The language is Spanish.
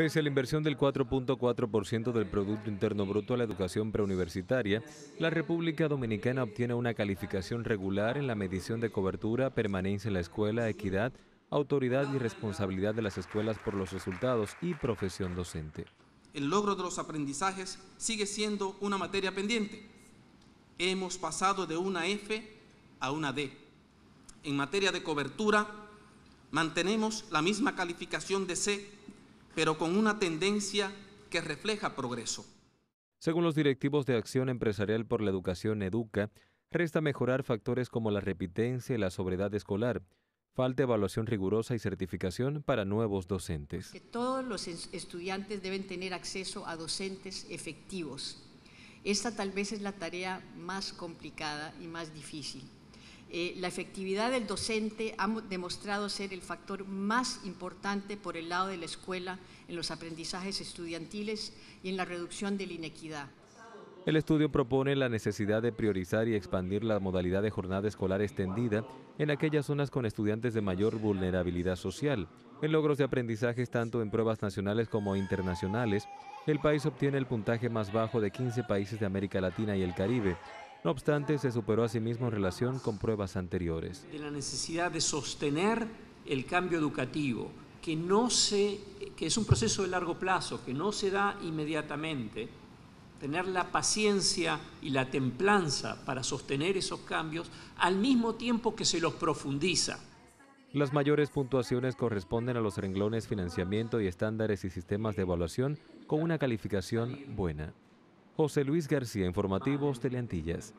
Pese a la inversión del 4.4% del Producto Interno Bruto a la educación preuniversitaria, la República Dominicana obtiene una calificación regular en la medición de cobertura, permanencia en la escuela, equidad, autoridad y responsabilidad de las escuelas por los resultados y profesión docente. El logro de los aprendizajes sigue siendo una materia pendiente. Hemos pasado de una F a una D. En materia de cobertura, mantenemos la misma calificación de C pero con una tendencia que refleja progreso. Según los directivos de Acción Empresarial por la Educación Educa, resta mejorar factores como la repitencia y la sobredad escolar. Falta evaluación rigurosa y certificación para nuevos docentes. todos los estudiantes deben tener acceso a docentes efectivos. Esta tal vez es la tarea más complicada y más difícil eh, la efectividad del docente ha demostrado ser el factor más importante por el lado de la escuela en los aprendizajes estudiantiles y en la reducción de la inequidad. El estudio propone la necesidad de priorizar y expandir la modalidad de jornada escolar extendida en aquellas zonas con estudiantes de mayor vulnerabilidad social. En logros de aprendizajes tanto en pruebas nacionales como internacionales, el país obtiene el puntaje más bajo de 15 países de América Latina y el Caribe, no obstante, se superó a sí mismo en relación con pruebas anteriores. De la necesidad de sostener el cambio educativo, que, no se, que es un proceso de largo plazo, que no se da inmediatamente, tener la paciencia y la templanza para sostener esos cambios al mismo tiempo que se los profundiza. Las mayores puntuaciones corresponden a los renglones financiamiento y estándares y sistemas de evaluación con una calificación buena. José Luis García, Informativos Teleantillas.